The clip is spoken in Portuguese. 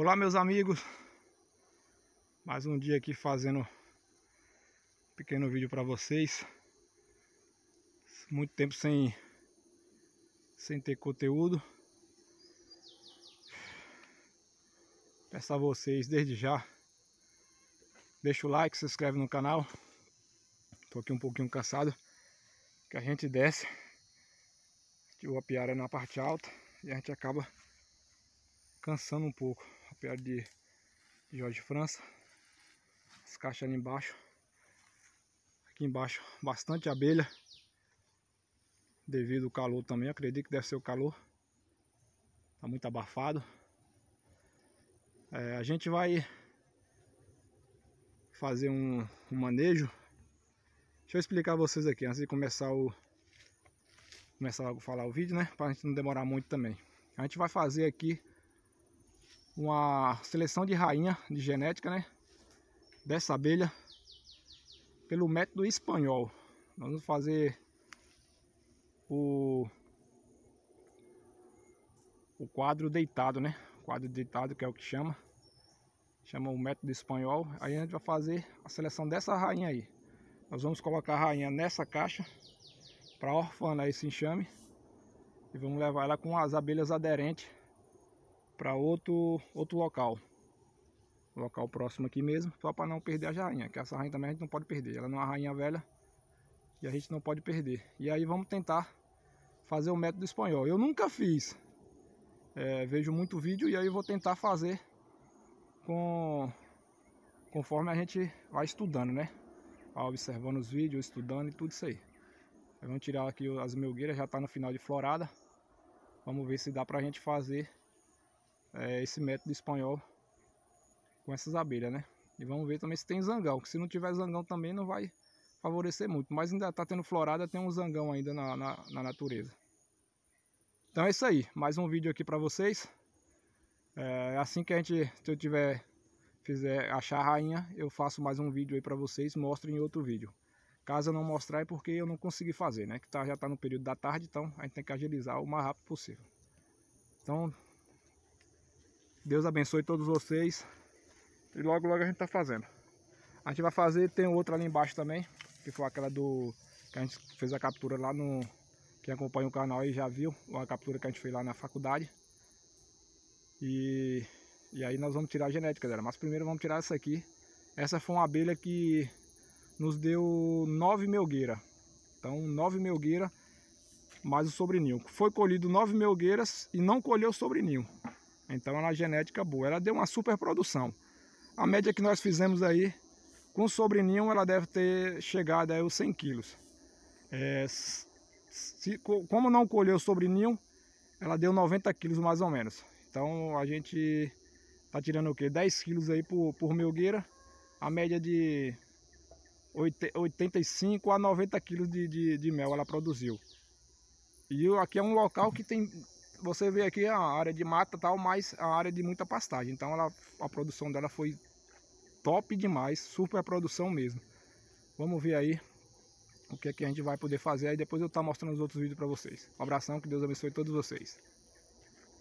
Olá meus amigos, mais um dia aqui fazendo um pequeno vídeo para vocês. Muito tempo sem, sem ter conteúdo. Peço a vocês desde já, deixa o like, se inscreve no canal. Estou aqui um pouquinho cansado, que a gente desce, o apiário é na parte alta e a gente acaba cansando um pouco perto de, Jorge França. As caixas ali embaixo. Aqui embaixo, bastante abelha. Devido ao calor também, acredito que deve ser o calor. Tá muito abafado. É, a gente vai fazer um, um, manejo. Deixa eu explicar a vocês aqui, antes de começar o começar a falar o vídeo, né? Para a gente não demorar muito também. A gente vai fazer aqui uma seleção de rainha de genética, né? Dessa abelha pelo método espanhol. Nós vamos fazer o, o quadro deitado, né? O quadro deitado que é o que chama. Chama o método espanhol. Aí a gente vai fazer a seleção dessa rainha aí. Nós vamos colocar a rainha nessa caixa para orfana esse enxame. E vamos levar ela com as abelhas aderentes para outro, outro local. Local próximo aqui mesmo, só para não perder a rainha, que essa rainha também a gente não pode perder. Ela não é uma rainha velha e a gente não pode perder. E aí vamos tentar fazer o método espanhol. Eu nunca fiz. É, vejo muito vídeo e aí vou tentar fazer com conforme a gente vai estudando, né? Vai observando os vídeos, estudando e tudo isso aí. Vamos tirar aqui as melgueiras, já está no final de florada. Vamos ver se dá para a gente fazer é, esse método espanhol com essas abelhas, né? E vamos ver também se tem zangão, que se não tiver zangão também não vai favorecer muito. Mas ainda tá tendo florada, tem um zangão ainda na, na, na natureza. Então é isso aí, mais um vídeo aqui para vocês. É, assim que a gente, se eu tiver, fizer achar a rainha, eu faço mais um vídeo aí para vocês, mostro em outro vídeo. Caso eu não mostrar é porque eu não consegui fazer, né? Que tá, já tá no período da tarde, então a gente tem que agilizar o mais rápido possível. Então Deus abençoe todos vocês. E logo, logo a gente tá fazendo. A gente vai fazer, tem outra ali embaixo também, que foi aquela do... Que a gente fez a captura lá no... Quem acompanha o canal aí já viu uma captura que a gente fez lá na faculdade. E, e aí nós vamos tirar a genética galera Mas primeiro vamos tirar essa aqui. Essa foi uma abelha que nos deu nove melgueiras. Então, nove melgueiras mais o sobrinho Foi colhido nove melgueiras e não colheu o sobrinho então é uma genética boa. Ela deu uma super produção. A média que nós fizemos aí, com o sobreninho, ela deve ter chegado aí aos 100 quilos. É, se, como não colheu o sobreninho, ela deu 90 quilos mais ou menos. Então a gente tá tirando o quê? 10 quilos aí por, por melgueira. A média de 85 a 90 quilos de, de, de mel ela produziu. E aqui é um local que tem você vê aqui a área de mata tal, mas a área de muita pastagem. Então ela, a produção dela foi top demais, super produção mesmo. Vamos ver aí o que é que a gente vai poder fazer. Aí depois eu estou tá mostrando os outros vídeos para vocês. Um abração, que Deus abençoe todos vocês.